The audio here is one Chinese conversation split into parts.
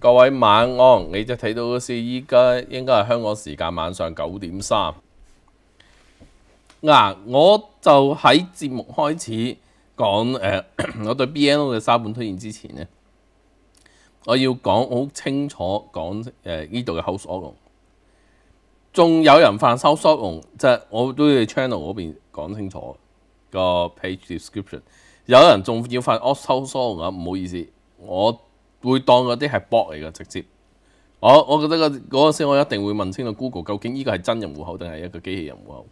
各位晚安，你就睇到嗰时依家应该系香港时间晚上九点三。嗱，我就喺节目开始讲诶，我对 BNO 嘅沙本推演之前咧，我要讲好清楚讲诶呢度嘅 h o u s e 仲有人發收縮龍，係我都要 channel 嗰邊講清楚個 page description。有人仲要發惡收縮啊！唔好意思，我會當嗰啲係博嚟嘅，直接。我我覺得嗰嗰時，我一定會問清楚 Google，究竟呢個係真人户口定係一個機器人户口？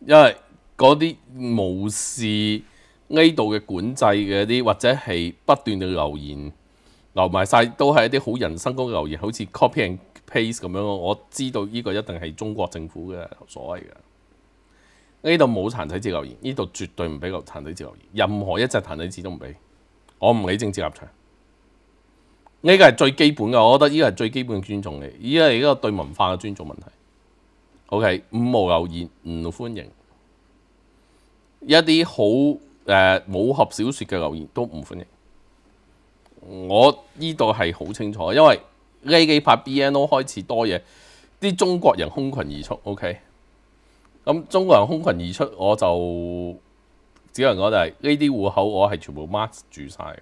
因為嗰啲無視呢度嘅管制嘅一啲，或者係不斷嘅留言留埋晒，都係一啲好人生苦嘅留言，好似 c o p y n case 咁樣咯，我知道呢個一定係中國政府嘅所謂嘅。呢度冇殘體自留言，呢度絕對唔俾留殘體自留言。任何一殘體字都唔俾我唔理政治立場。呢個係最基本嘅，我覺得呢個係最基本嘅尊重呢個係一個對文化嘅尊重問題。OK，五毛留言唔歡迎，一啲好誒武俠小説嘅留言都唔歡迎。我呢度係好清楚，因為。呢幾拍 BNO 開始多嘢，啲中國人空群而出，OK。咁中國人空群而出，我就只能講就係呢啲户口我係全部 mark 住曬嘅。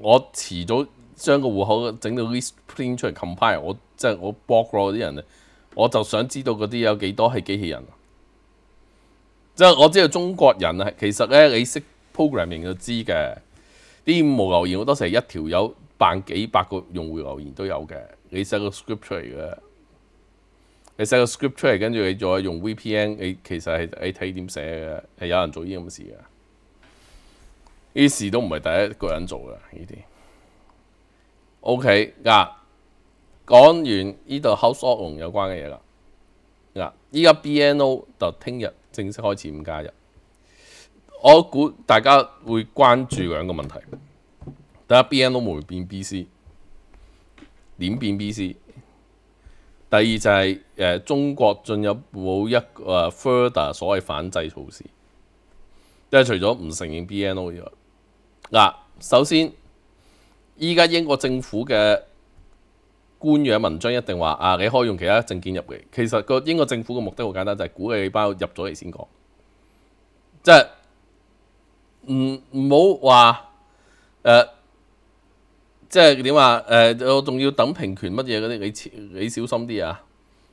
我遲早將個户口整到 list p l i a t 出嚟 compile，我即係我 block 咗啲人，我就想知道嗰啲有幾多係機器人。即係我知道中國人啊，其實咧你識 programming 就知嘅。啲無留言好多時係一條友。办几百个用户留言都有嘅，你写个 script 出嚟嘅，你写个 script 出嚟，跟住你再用 VPN，你其实系你睇点写嘅，系有人做呢啲咁嘅事嘅，呢事都唔系第一个人做嘅呢啲。OK，嗱，讲完呢度 h o u s e o l d 有关嘅嘢啦，嗱，依家 BNO 就听日正式开始五加入，我估大家会关注两个问题。得一，BNO 冇变 BC，点变 BC？第二就系诶，中国进入冇一诶 Further 所谓反制措施，即系除咗唔承认 BNO 之外。嗱，首先依家英国政府嘅官样文章一定话啊，你可以用其他证件入嚟。其实个英国政府嘅目的好简单，就系鼓励你包入咗嚟先讲，即系唔唔好话诶。即係點話？誒，我仲要等平權乜嘢嗰啲，你你小心啲啊！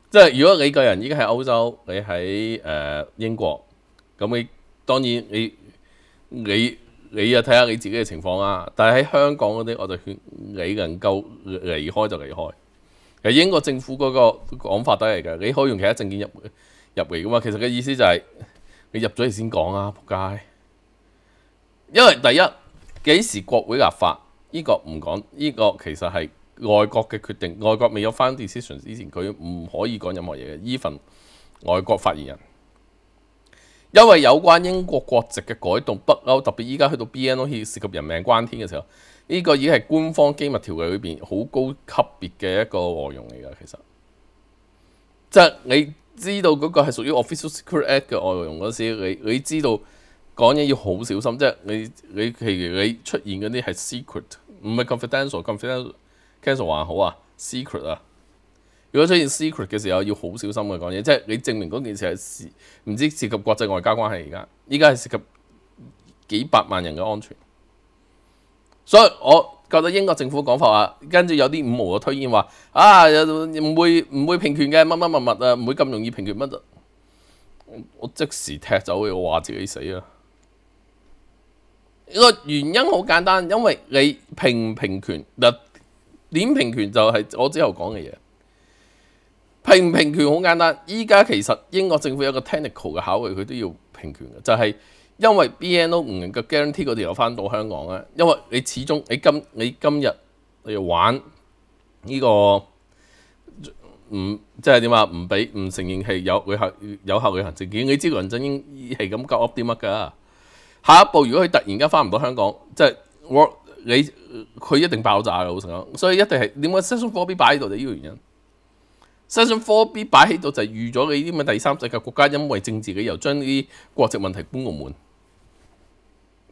即係如果你個人依家喺歐洲，你喺誒英國，咁你當然你你你又睇下你自己嘅情況啊。但係喺香港嗰啲，我就勸你能夠離開就離開。其實英國政府嗰個講法都係嘅，你可以用其他證件入入嚟噶嘛。其實嘅意思就係你入咗先講啊！仆街，因為第一幾時國會立法？呢個唔講，呢個其實係外國嘅決定。外國未有翻 decision 之前，佢唔可以講任何嘢嘅。依份外國發言人，因為有關英國國籍嘅改動，北歐特別依家去到 BNO 協，涉及人命關天嘅時候，呢個已經係官方機密條例裏邊好高級別嘅一個內容嚟㗎。其實，即係你知道嗰個係屬於 official secret 嘅內容嗰時，你你知道講嘢要好小心。即係你你如你出現嗰啲係 secret。唔係 confidential，confidential 還好啊，secret 啊。如果出現 secret 嘅時候，要好小心去講嘢，即係你證明嗰件事係唔知涉及國際外交關係。而家依家係涉及幾百萬人嘅安全，所以我覺得英國政府講法啊，跟住有啲五毛嘅推演話啊，唔會唔會平權嘅乜乜物物啊，唔會咁容易平權乜我即時踢走佢，我話自己死啊！個原因好簡單，因為你平唔平權嗱，點平權就係我之後講嘅嘢。平唔平權好簡單，依家其實英國政府有個 technical 嘅考慮，佢都要平權嘅，就係因為 BNO 唔能夠 guarantee 嗰條有翻到香港啊。因為你始終你今你今日你玩呢個唔即係點話唔俾唔承認係有效有效嘅行政件，你知個行振英係咁搞啲乜噶？下一步，如果佢突然間翻唔到香港，即係我你佢一定爆炸嘅老成，所以一定係點解 s e s s i o n Four B 擺喺度就呢個原因。s e s s i o n Four B 擺喺度就係預咗你啲咁嘅第三世界國家，因為政治嘅由將呢啲國籍問題搬澳門。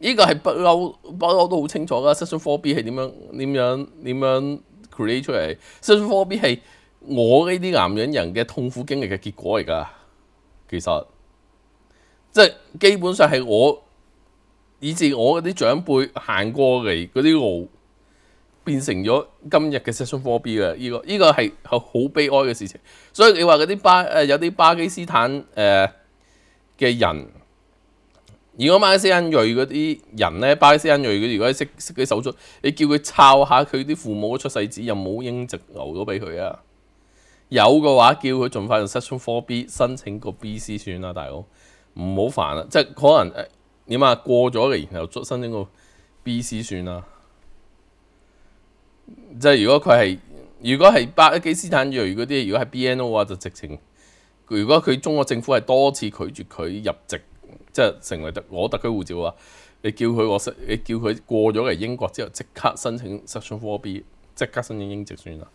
呢個係不嬲不嬲都好清楚噶。s e s s i o n Four B 係點樣點樣點樣 create 出嚟 s e s s i o n Four B 係我呢啲男人人嘅痛苦經歷嘅結果嚟噶。其實即係基本上係我。以至我嗰啲長輩行過嚟嗰啲路，變成咗今日嘅 session four B 啊！呢個依個係係好悲哀嘅事情。所以你話嗰啲巴誒有啲巴基斯坦誒嘅人，如果巴基斯坦裔嗰啲人咧，巴基斯坦裔佢如果識識啲手足，你叫佢抄下佢啲父母嘅出世紙，有冇應徵留咗俾佢啊？有嘅話，叫佢盡快用 session four B 申請個 B C 算啦，大佬唔好煩啦，即係可能誒。點啊？過咗嚟然又申請個 B、C 算啦。即係如果佢係，如果係巴基斯坦裔嗰啲，如果係 BNO 啊，就直情。如果佢中國政府係多次拒絕佢入籍，即係成為特我特區護照啊，你叫佢我，你叫佢過咗嚟英國之後，即刻申請 Section f o r B，即刻申請英籍算啦。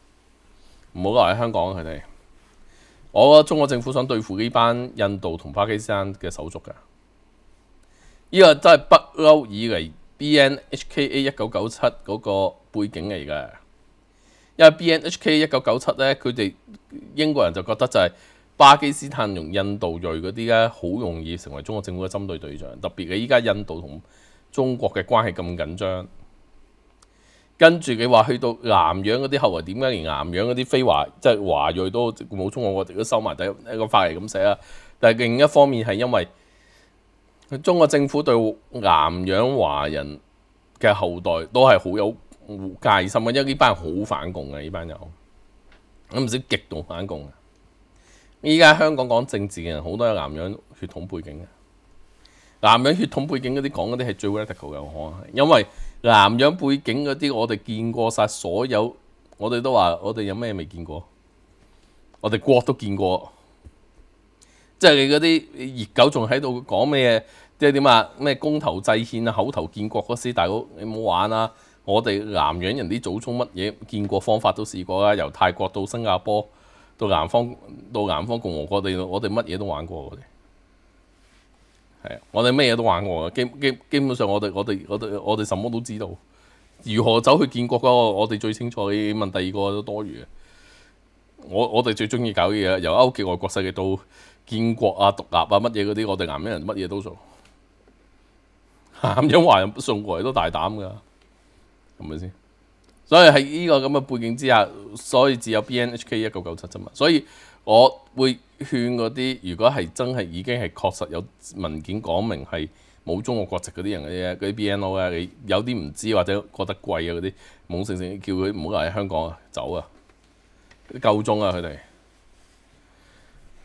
唔好留喺香港佢哋，我得中國政府想對付呢班印度同巴基斯坦嘅手足噶。呢個真係北歐以嚟 B.N.H.K.A. 一九九七嗰個背景嚟嘅，因為 B.N.H.K.A. 一九九七咧，佢哋英國人就覺得就係巴基斯坦同印度裔嗰啲咧，好容易成為中國政府嘅針對對象。特別嘅，依家印度同中國嘅關係咁緊張，跟住你話去到南洋嗰啲後來點解？連南洋嗰啲非華即係華裔都冇中我，我哋都收埋第一個法例咁寫啦。但係另一方面係因為。中國政府對南洋華人嘅後代都係好有戒心嘅，因為呢班人好反共嘅呢班人，咁唔少極度反共嘅。依家香港講政治嘅人好多有南洋血統背景嘅，南洋血統背景嗰啲講嗰啲係最 radical 嘅，我能係，因為南洋背景嗰啲我哋見過晒所有，我哋都話我哋有咩未見過，我哋國都見過。即系嗰啲熱狗仲喺度講咩？即系點啊？咩公投制憲啊？口頭建國嗰時，大佬你冇玩啊！我哋南洋人啲祖宗乜嘢建國方法都試過啦，由泰國到新加坡，到南方到南方共和國，我哋我哋乜嘢都玩過嘅。係啊，我哋咩嘢都玩過嘅。基基基本上我哋我哋我哋我哋什麼都知道，如何走去建國嗰我哋最清楚。你問第二個都多餘。我我哋最中意搞嘅嘢，由歐籍外國世界到。建國啊、獨立啊、乜嘢嗰啲，我哋南洋人乜嘢都做。南 洋華人送過嚟都大膽㗎，係咪先？所以喺呢個咁嘅背景之下，所以只有 B N H K 一九九七啫嘛。所以我會勸嗰啲，如果係真係已經係確實有文件講明係冇中國國籍嗰啲人嘅嘢，嗰啲 B N O 啊，你有啲唔知或者覺得貴啊嗰啲，懵盛盛叫佢唔好喺香港啊走啊，夠鐘啊佢哋。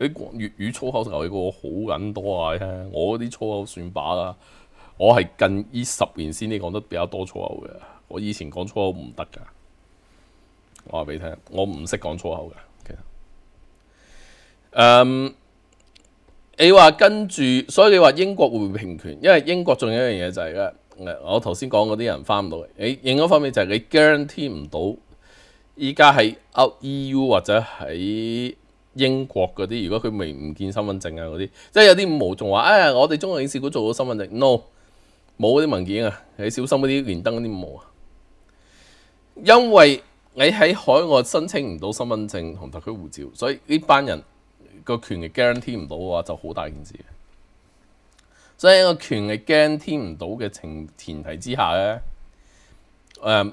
你講粵語粗口就係你好緊多啊！我啲粗口算把啦，我係近依十年先至講得比較多粗口嘅。我以前講粗口唔得噶，話俾你聽，我唔識講粗口嘅。其實，嗯，你話跟住，所以你話英國會唔平權？因為英國仲有一樣嘢就係咧，我頭先講嗰啲人翻唔到。你另一方面就係你 guarantee 唔到，依家喺 EU 或者喺。英國嗰啲，如果佢未唔見身份證啊，嗰啲即係有啲毛仲話。誒，我哋中國領事館做咗身份證，no 冇嗰啲文件啊！你小心嗰啲連登嗰啲毛啊！因為你喺海外申請唔到身份證同特區護照，所以呢班人個權力 guarantee 唔到嘅話，就好大件事所以個權力 guarantee 唔到嘅情前提之下咧，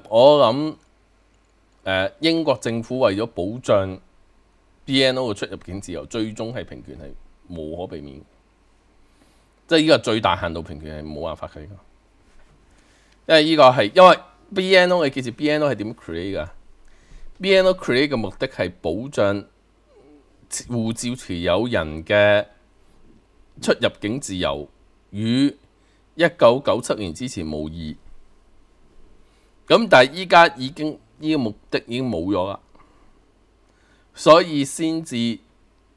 我諗英國政府為咗保障。BNO 嘅出入境自由最終係平權係無可避免，即係依個最大限度平權係冇辦法嘅呢個，因為依個係因為 BNO 嘅記事 BNO 係點 create 噶 b n o create 嘅目的係保障護照持有人嘅出入境自由，與一九九七年之前無異。咁但係依家已經呢個目的已經冇咗啦。所以先至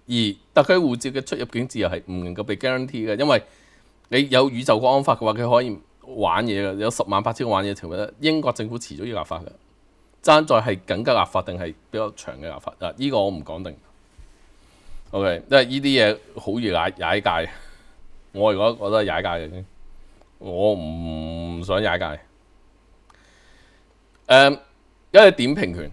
而特區護照嘅出入境自由係唔能夠被 guarantee 嘅，因為你有宇宙個安法嘅話，佢可以玩嘢嘅，有十萬八千個玩嘢嘅情況英國政府遲早要立法嘅，爭在係緊急立法定係比較長嘅立法啊？依個我唔講定，OK，因為依啲嘢好易踩踩界，我如果覺得踩界嘅，我唔想踩界。誒，因為點評權。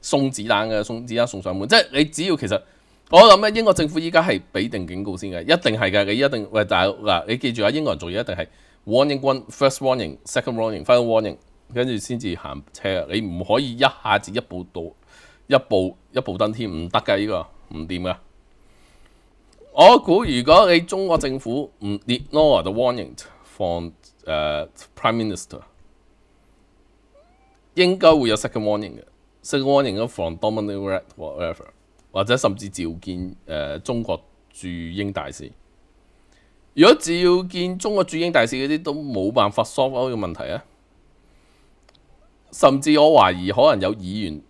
送子彈嘅送子彈送上門，即係你只要其實我諗咧，英國政府依家係俾定警告先嘅，一定係嘅，你一定喂大嗱，你記住啊，英國人做嘢一定係 warning，first one warning，second warning，final warning，跟住先至行車啊，你唔可以一下子一步到一步一步登天，唔得㗎，呢個唔掂嘅。我估如果你中國政府唔 i g n o r e the warning，放誒 prime minister，應該會有 second warning 嘅。升安營嘅防 d o m i n i o Red，whatever，或者甚至召見誒中國駐英大使。如果召見中國駐英大使嗰啲都冇辦法 solve 個問題啊！甚至我懷疑可能有議員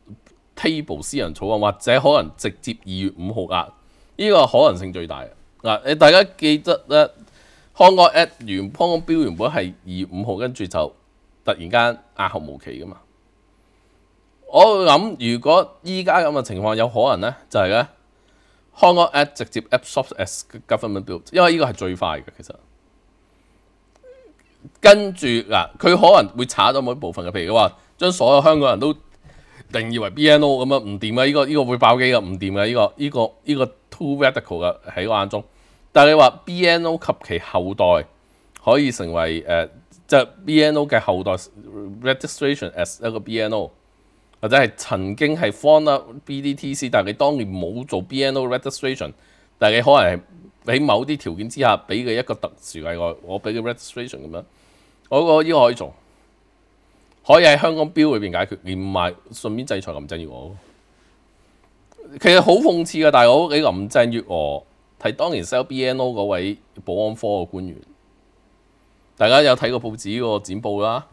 table 私人草案，或者可能直接二月五號壓，呢個可能性最大啊！你大家記得咧，香港 at 原磅標原本係二月五號，跟住就突然間壓後無期噶嘛～我諗，如果依家咁嘅情況有可能咧，就係咧，香港 at 直接 a p soft as government build，因為依個係最快嘅。其實跟住嗱，佢可能會查咗某一部分嘅，譬如話將所有香港人都定義為 B N O 咁啊，唔掂嘅，依個依個會爆機嘅，唔掂嘅，依個依個依個 too radical 嘅喺我眼中。但係你話 B N O 及其後代可以成為誒，即係 B N O 嘅後代 registration as 一個 B N O。或者係曾經係 f o r m up BDTC，但係你當年冇做 BNO registration，但係你可能係喺某啲條件之下俾佢一個特殊例外，我俾佢 registration 咁樣，我個依個可以做，可以喺香港標裏邊解決，連埋順便制裁林鄭月娥。其實好諷刺嘅，大佬你林鄭月娥係當年 sell BNO 嗰位保安科嘅官員，大家有睇過報紙個剪報啦，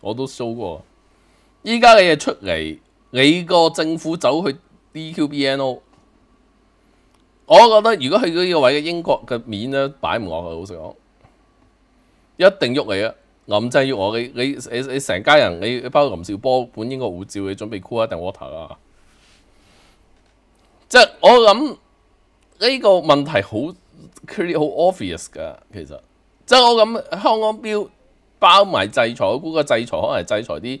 我都 show 過。依家嘅嘢出嚟，你個政府走去 DQBNO，我覺得如果去到呢個位嘅英國嘅面咧擺唔落去，老實講，一定喐你啊，林制喐我你你你你成家人你包括林少波本英國護照，你準備 cool 一定 w a t e r 啊！即係我諗呢個問題好 clear 好 obvious 噶。其實即係我諗香港標包埋制裁，估個制裁可能係制裁啲。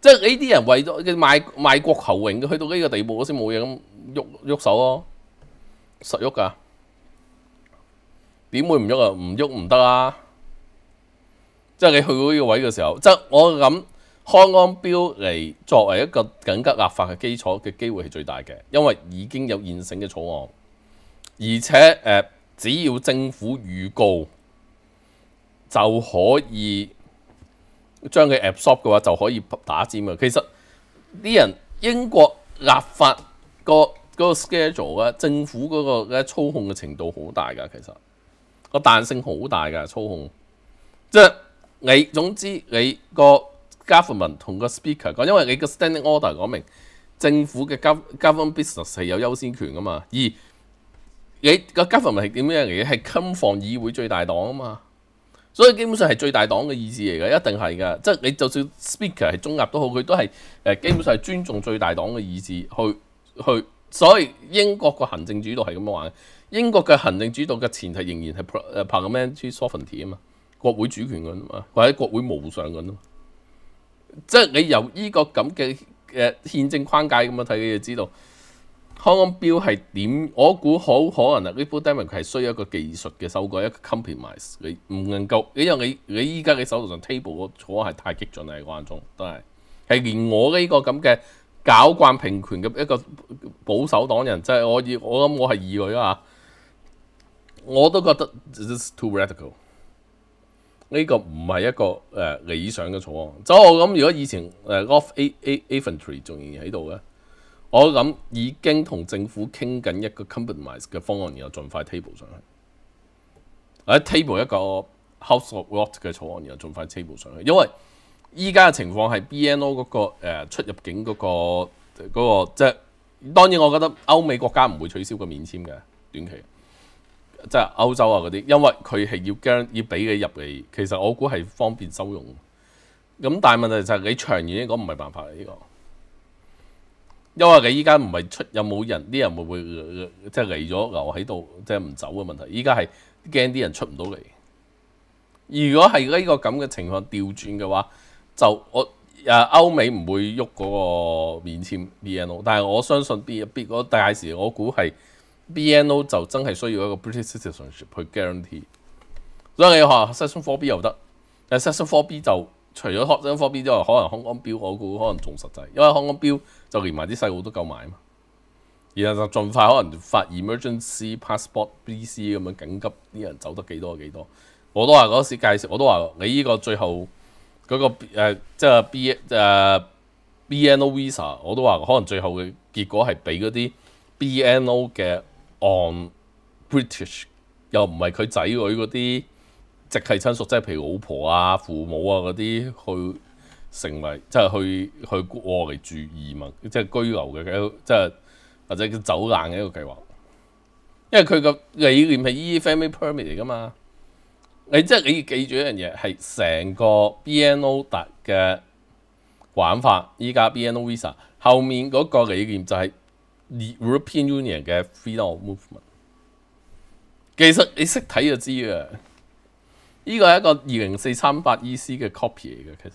即系呢啲人为咗卖卖国求荣，去到呢个地步，我先冇嘢咁喐喐手咯，实喐噶？点会唔喐啊？唔喐唔得啊！即系你去到呢个位嘅时候，即系我谂开安标嚟作为一个紧急立法嘅基础嘅机会系最大嘅，因为已经有现成嘅草案，而且只要政府预告就可以。將佢 app shop 嘅話就可以打尖啊！其實啲人英國立法個嗰個 schedule 啊，政府嗰個嘅操控嘅程度好大噶，其實個彈性好大噶，操控即係你總之你個 government 同個 speaker 講，因為你個 standing order 講明政府嘅 gov e r n m e n t business 係有優先權噶嘛，而你個 government 係點樣嚟嘅？係堪防議會最大黨啊嘛。所以基本上係最大黨嘅意志嚟嘅，一定係噶。即係你就算 speaker 係中立都好，佢都係誒基本上係尊重最大黨嘅意志去去。所以英國個行政主導係咁樣玩，英國嘅行政主導嘅前提仍然係 pro a r l i a m e n t a r y sovereignty 啊嘛，國會主權咁啊，或者國會無上咁啊。即係你由呢個咁嘅誒憲政框架咁樣睇，你就知道。康安標係點？我估好可能啊！呢部 d a m o g e 係需一個技術嘅修改，一個 compromise。你唔能夠，因為你你依家嘅手度上 table 個錯案係太激進啦，觀眾都係係連我呢個咁嘅搞慣平權嘅一個保守黨人，就係我以我諗我係異議啊！我都覺得 this too radical。呢個唔係一個誒理想嘅錯案。我咁，如果以前誒 off a a infantry 仲仍然喺度嘅。我谂已经同政府倾紧一个 compromise 嘅方案，然后尽快 table 上去，或者 table 一个 h o u s e o l work 嘅草案，然后尽快 table 上去。因为依家嘅情况系 BNO 嗰个诶出入境嗰个嗰个即系，当然我觉得欧美国家唔会取消个免签嘅短期，即系欧洲啊嗰啲，因为佢系要惊要俾你入嚟，其实我估系方便收容。咁但系问题就系你长远嚟讲唔系办法嚟，呢个。因為佢依家唔係出有冇人，啲人會唔會即係嚟咗留喺度，即係唔走嘅問題？依家係驚啲人出唔到嚟。如果係呢個咁嘅情況調轉嘅話，就我誒歐美唔會喐嗰個免簽 BNO，但係我相信 B B 嗰大件我估係 BNO 就真係需要一個 British citizenship 去 guarantee。所以你話 e s s e i o n for u B 又得，但 e s s e i o n for u B 就。除咗學生科 B 之外，可能香港標我估可能仲實際，因為香港標就連埋啲細路都夠買嘛。然後就盡快可能發 emergency passport BC 咁樣緊急啲人走得幾多幾多。我都話嗰時介紹，我都話你依個最後嗰個誒即係 B 誒 BNO visa，我都話可能最後嘅結果係俾嗰啲 BNO 嘅 on British 又唔係佢仔女嗰啲。直系親屬，即係譬如老婆啊、父母啊嗰啲去成為，即係去去外嚟住移民，即係居留嘅即係或者叫走難嘅一個計劃。因為佢個理念係 E family permit 嚟噶嘛。你即係你記住一樣嘢，係成個 BNO 特嘅玩法。依家 BNO Visa 后面嗰個理念就係 European Union 嘅 freedom movement。其實你識睇就知啊。呢個係一個二零四三八 E C 嘅 copy 嚟嘅，其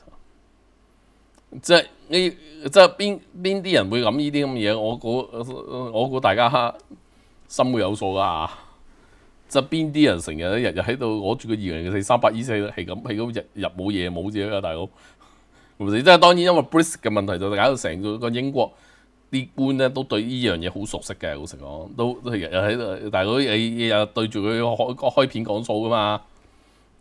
實即係你即係邊邊啲人會諗呢啲咁嘅嘢？我估我估大家心會有數啊。即係邊啲人成日日日喺度攞住個二零四三八 E C 係咁係咁日日冇嘢冇嘢㗎，大佬。唔係即係當然因為 Brexit 嘅問題，就搞到成個英國啲官咧都對呢樣嘢好熟悉嘅。老成講都都日日喺度，大佬日日對住佢開開片講數㗎嘛～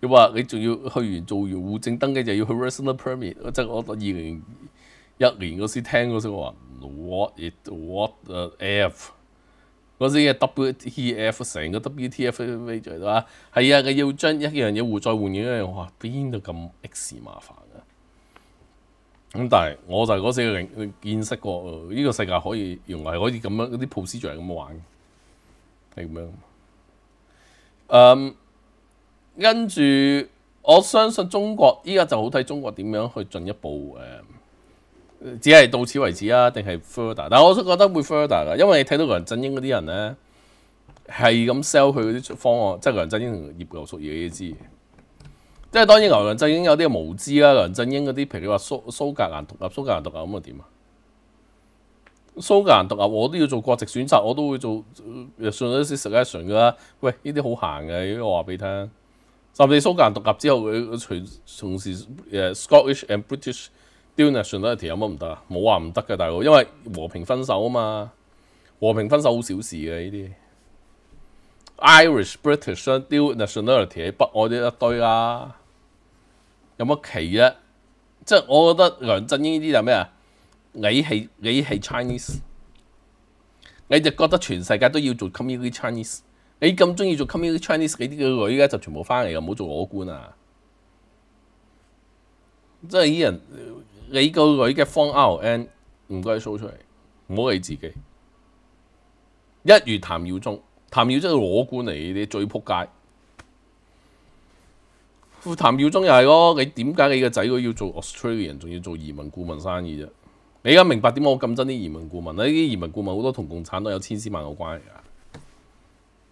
你話你仲要去完做完護證登記就要去 resident permit，即係我二零一年嗰時聽嗰時我話 what it what the f，嗰時嘅 wtf 成個 wtf 飛飛在係啊，佢要將一樣嘢互再換嘢咧，我哇邊度咁 x 麻煩啊？咁但係我就係嗰時嘅認識過呢個世界可以原來可以咁樣嗰啲 p o 鋪師就係咁玩嘅，係咁樣誒。跟住，我相信中國依家就好睇中國點樣去進一步誒，只係到此為止啊，定係 further？但我都覺得會 further 噶，因為你睇到梁振英嗰啲人咧係咁 sell 佢嗰啲方案，即係梁振英、葉劉淑儀啲知。即係當然，梁振英有啲無知啦。梁振英嗰啲，譬如你話蘇蘇格蘭獨立、蘇格蘭獨立咁啊，點啊？蘇格蘭獨立我都要做國籍選擇，我都會做算咗啲 s u g g e s t i o n 噶。喂，呢啲好行嘅，我話俾你聽。甚至蘇格蘭獨立之後，佢佢從事誒 Scottish and British dual nationality 有乜唔得啊？冇話唔得嘅大佬，因為和平分手啊嘛，和平分手好小事嘅呢啲 Irish British dual nationality 喺北愛呢一堆啦，有乜奇啫？即係我覺得梁振英呢啲就咩啊？你係你係 Chinese，你就覺得全世界都要做 c o m m u n i t y Chinese。你咁中意做 Community Chinese 嗰啲嘅女嘅就全部翻嚟，又唔好做我官啊！即系依人，你个女嘅放 out and 唔该 show 出嚟，唔好理自己。一如谭耀宗，谭耀宗裸官嚟，你最仆街。谭耀宗又系咯，你点解你个仔女要做 Australian，仲要做移民顾问生意啫？你而家明白点解我咁憎啲移民顾问啦？啲移民顾问好多同共产党有千丝万缕关系噶。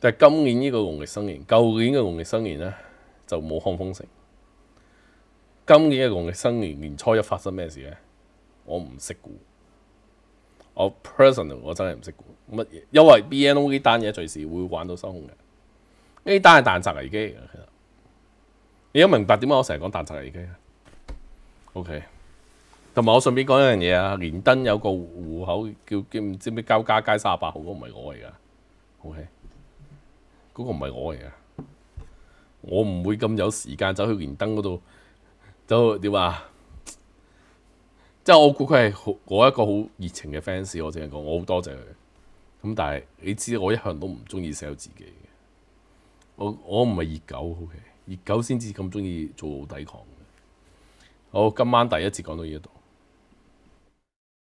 但系今年呢個農歴新年，舊年嘅農歴新年咧就冇看風城。今年嘅農歴新年年初一發生咩事咧？我唔識估，我 personal 我真係唔識估乜嘢，因為 B N O 呢單嘢隨時會玩到收空嘅。呢單係彈閘危機，你都明白點解我成日講彈閘危機啊？OK，同埋我順便講一樣嘢啊，蓮登有個户口叫叫唔知咩交加街三十八號，嗰個唔係我嚟噶，OK。嗰個唔係我嚟嘅，我唔會咁有時間走去連燈嗰度，就點啊？即係我估佢係好，我一個好熱情嘅 fans，我淨係講我好多謝佢。咁但係你知我一向都唔中意 sell 自己嘅，我我唔係熱狗，好嘅，熱狗先至咁中意做抵抗好，今晚第一次講到呢一度。